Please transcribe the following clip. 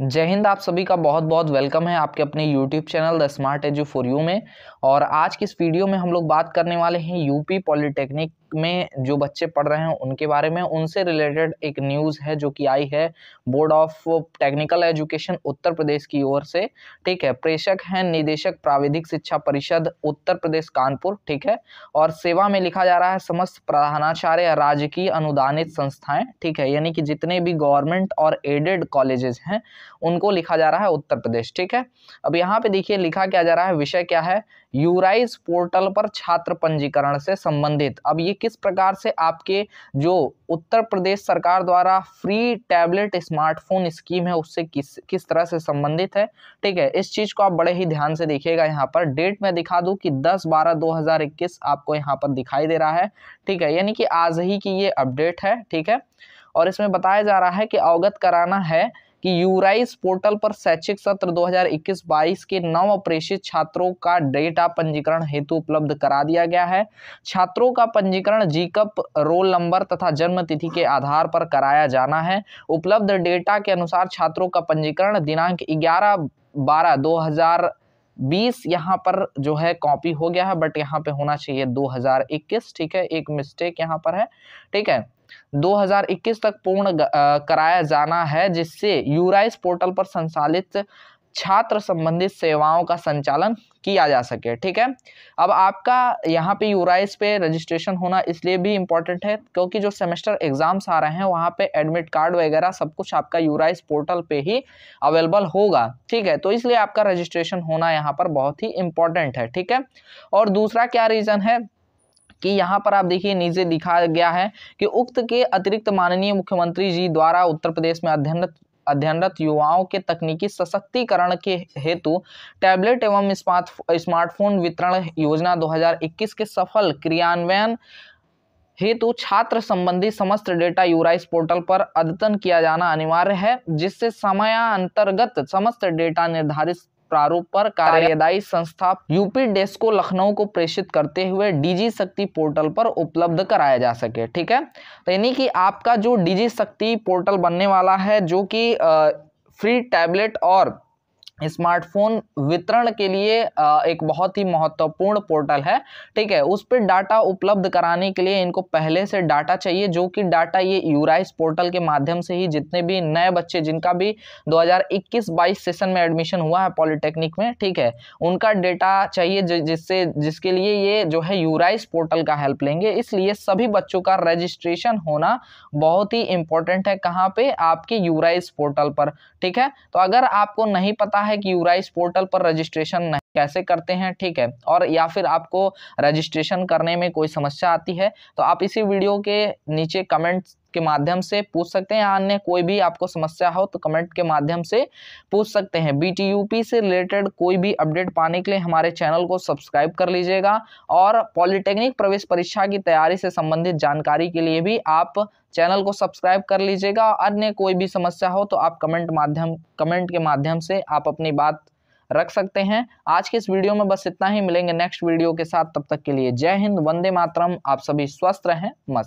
जय हिंद आप सभी का बहुत बहुत वेलकम है आपके अपने YouTube channel the smart edu for you में और आज की इस वीडियो में हम लोग बात करने वाले हैं यूपी पॉलिटेक्निक में जो बच्चे पढ़ रहे हैं उनके बारे में उनसे रिलेटेड एक न्यूज़ है जो कि आई है board of technical education Uttar Pradesh की ओर से ठीक है प्रेषक हैं निदेशक प्राविधिक शिक्षा परिषद उत्तर प्रदेश कानपुर ठीक है और सेवा में लिखा जा रहा है समस्त प्रधानाचार्य राजकीय अनुदानित संस्थाएं ठीक है यानी कि जितने भी गवर्नमेंट और एडेड कॉलेजेस हैं उनको लिखा जा रहा है उत्तर प्रदेश ठीक है अब यहाँ पे देखिए लिखा क्या जा रहा है विषय क्या है यूराइज पोर्टल पर छात्र पंजीकरण से संबंधित अब ये किस प्रकार से आपके जो उत्तर प्रदेश सरकार द्वारा फ्री टैबलेट स्मार्टफोन स्कीम है उससे किस किस तरह से संबंधित है ठीक है इस चीज़ को आप बड़े ही ध्यान से देखिएगा यहाँ पर डेट मैं दिखा दूँ कि 10 बारह 2021 आपको यहाँ पर दिखाई दे रहा है ठीक है यानी कि आज ही की ये अपडेट है ठीक है और इसमें बताया जा रहा है कि अवगत कराना है कि यूराइस पोर्टल पर शैक्षिक सत्र 2021-22 के नव प्रेषित छात्रों का डेटा पंजीकरण हेतु उपलब्ध करा दिया गया है छात्रों का पंजीकरण जीकप रोल नंबर तथा जन्म तिथि के आधार पर कराया जाना है उपलब्ध डेटा के अनुसार छात्रों का पंजीकरण दिनांक ग्यारह बारह दो हजार बीस यहाँ पर जो है कॉपी हो गया है बट यहाँ पे होना चाहिए दो ठीक है एक मिस्टेक यहाँ पर है ठीक है 2021 तक पूर्ण कराया जाना है जिससे यूराइस पोर्टल पर संचालित छात्र संबंधित सेवाओं का संचालन किया जा सके ठीक है अब आपका यहाँ पे यूराइस पे रजिस्ट्रेशन होना इसलिए भी इम्पोर्टेंट है क्योंकि जो सेमेस्टर एग्ज़ाम्स आ रहे हैं वहाँ पे एडमिट कार्ड वगैरह सब कुछ आपका यूराइस पोर्टल पे ही अवेलेबल होगा ठीक है तो इसलिए आपका रजिस्ट्रेशन होना यहाँ पर बहुत ही इम्पोर्टेंट है ठीक है और दूसरा क्या रीज़न है कि यहाँ पर आप देखिए नीचे दिखा गया है कि उक्त के अतिरिक्त माननीय मुख्यमंत्री जी द्वारा उत्तर प्रदेश में अध्ययनरत अध्ययनरत युवाओं के तकनीकी सशक्तिकरण के हेतु टैबलेट एवं स्मार्टफोन वितरण योजना 2021 के सफल क्रियान्वयन हेतु छात्र संबंधी समस्त डेटा यूराइस पोर्टल पर अद्यतन किया जाना अनिवार्य है जिससे अंतर्गत समस्त डेटा निर्धारित प्रारूप पर कार्यदायी संस्था यूपी डेस्को लखनऊ को प्रेषित करते हुए डीजी शक्ति पोर्टल पर उपलब्ध कराया जा सके ठीक है तो यानी कि आपका जो डीजी शक्ति पोर्टल बनने वाला है जो कि फ्री टैबलेट और स्मार्टफोन वितरण के लिए एक बहुत ही महत्वपूर्ण पोर्टल है ठीक है उस पर डाटा उपलब्ध कराने के लिए इनको पहले से डाटा चाहिए जो कि डाटा ये यूराइस पोर्टल के माध्यम से ही जितने भी नए बच्चे जिनका भी 2021-22 सेशन में एडमिशन हुआ है पॉलिटेक्निक में ठीक है उनका डाटा चाहिए जिससे जिसके लिए ये जो है यूराइस पोर्टल का हेल्प लेंगे इसलिए सभी बच्चों का रजिस्ट्रेशन होना बहुत ही इंपॉर्टेंट है कहाँ पर आपके यूराइस पोर्टल पर ठीक है तो अगर आपको नहीं पता है कि यूराइस पोर्टल पर रजिस्ट्रेशन नहीं कैसे करते हैं ठीक है और या फिर आपको रजिस्ट्रेशन करने में कोई समस्या आती है तो आप इसी वीडियो के नीचे कमेंट्स के माध्यम से पूछ सकते हैं या अन्य कोई भी आपको समस्या हो तो कमेंट के माध्यम से पूछ सकते हैं बीटीयूपी से रिलेटेड कोई भी अपडेट पाने के लिए हमारे चैनल को सब्सक्राइब कर लीजिएगा और पॉलिटेक्निक प्रवेश परीक्षा की तैयारी से संबंधित जानकारी के लिए भी आप चैनल को सब्सक्राइब कर लीजिएगा अन्य कोई भी समस्या हो तो आप कमेंट माध्यम कमेंट के माध्यम से आप अपनी बात रख सकते हैं आज के इस वीडियो में बस इतना ही मिलेंगे नेक्स्ट वीडियो के साथ तब तक के लिए जय हिंद वंदे मातरम आप सभी स्वस्थ रहें मस्त